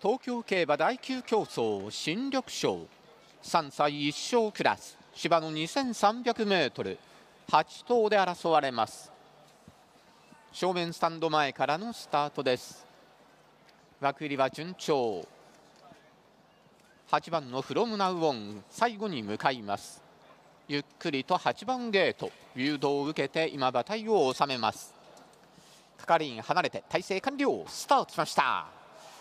東京競馬第9競争新緑賞3歳1勝クラス芝の 2300m8 頭で争われます正面スタンド前からのスタートです枠入りは順調8番のフロムナウオン最後に向かいますゆっくりと8番ゲート誘導を受けて今馬体を収めます係員離れて体制完了スタートしました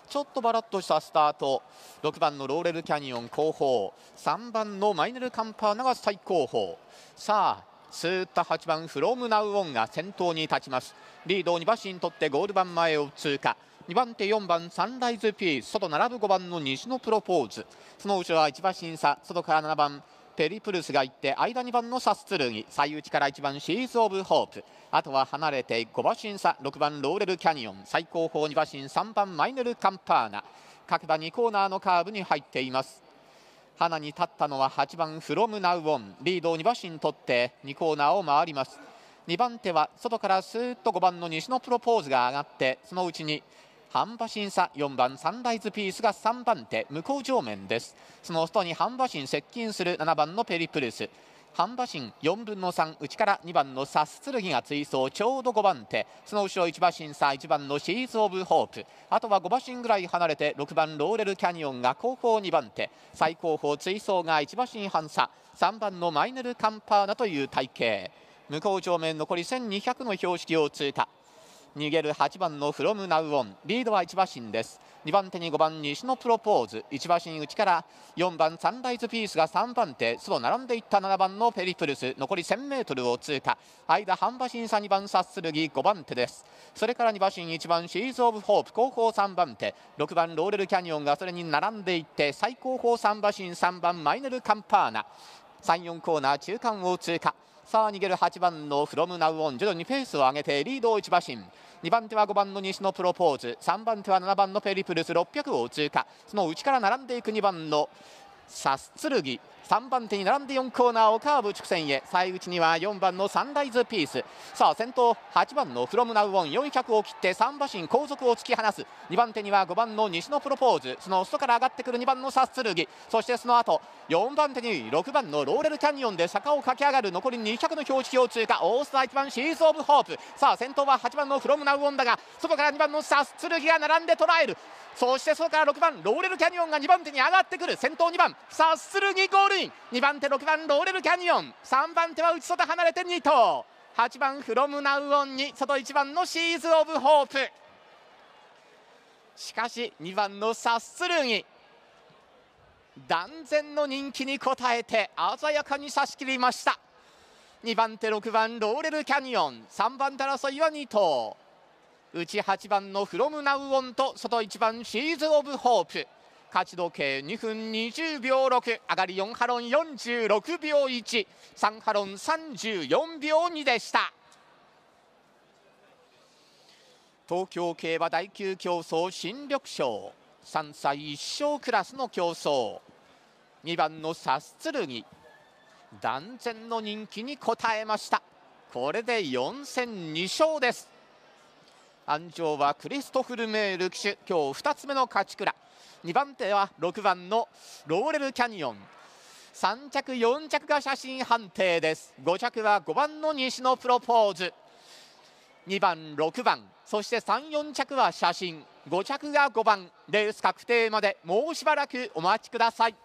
ちょっとばらっとしたスタート6番のローレルキャニオン後方3番のマイネルカンパーナが最後方さあスーッと8番フロムナウオンが先頭に立ちますリードを2馬身取ってゴール盤前を通過2番手4番サンライズピース外並ぶ5番の西のプロポーズその後ろは1馬審査外から7番ペリプルスが行って間2番のサスツルギ最内から1番シーズ・オブ・ホープあとは離れて5馬審査6番ローレル・キャニオン最高峰2馬審3番マイネル・カンパーナ各馬2コーナーのカーブに入っています花に立ったのは8番フロム・ナウオンリードを2馬身取って2コーナーを回ります2番手は外からスーッと5番の西のプロポーズが上がってそのうちに半馬審査4番サンライズピースが3番手向こう上面ですその外に半馬身接近する7番のペリプルス半馬身4分の3内から2番のサスツルギが追走ちょうど5番手その後ろ1馬身差1番のシーズ・オブ・ホープあとは5馬身ぐらい離れて6番ローレル・キャニオンが後方2番手最後方追走が1馬身半差3番のマイネル・カンパーナという体系向こう上面残り1200の標識を通過逃げる8番のフロムナウオンリードは1馬身です2番手に5番西のプロポーズ1馬身内から4番サンライズピースが3番手すぼ並んでいった7番のペリプルス残り 1000m を通過間半馬身差2番サッスルギ5番手ですそれから2馬身1番シーズ・オブ・ホープ後方3番手6番ローレル・キャニオンがそれに並んでいって最高峰3馬身3番マイネル・カンパーナ34コーナー中間を通過さあ逃げる8番のフロムナウオン徐々にペースを上げてリードを1馬身2番手は5番の西のプロポーズ3番手は7番のペリプルス600を通過その内から並んでいく2番のさスツ3番手に並んで4コーナーをカーブ直線へ最内には4番のサンライズピースさあ先頭8番のフロムナウオン400を切って3馬身後続を突き放す2番手には5番の西のプロポーズその外から上がってくる2番のサスツルギそしてその後4番手に6番のローレルキャニオンで坂を駆け上がる残り200の標識を通過オースター1番シーズ・オブ・ホープさあ先頭は8番のフロムナウオンだが外から2番のサスツルギが並んで捉えるそして外から6番ローレルキャニオンが2番手に上がってくる先頭2番っするにゴールイン2番手6番ローレルキャニオン3番手は内外離れて2頭8番フロムナウオンに外1番のシーズ・オブ・ホープしかし2番のさっするに断然の人気に応えて鮮やかに差し切りました2番手6番ローレルキャニオン3番手争いは2頭内8番のフロムナウオンと外1番シーズ・オブ・ホープ勝ち時計2分20秒6上がり4ハロン46秒13ハロン34秒2でした東京競馬第9競争新緑賞3歳1勝クラスの競争2番のサスツルギ断然の人気に応えましたこれで4戦2勝です鞍上はクリストフル・メール騎手今日2つ目の勝ち倉2番手は6番のローレル・キャニオン3着4着が写真判定です5着は5番の西のプロポーズ2番6番そして34着は写真5着が5番レース確定までもうしばらくお待ちください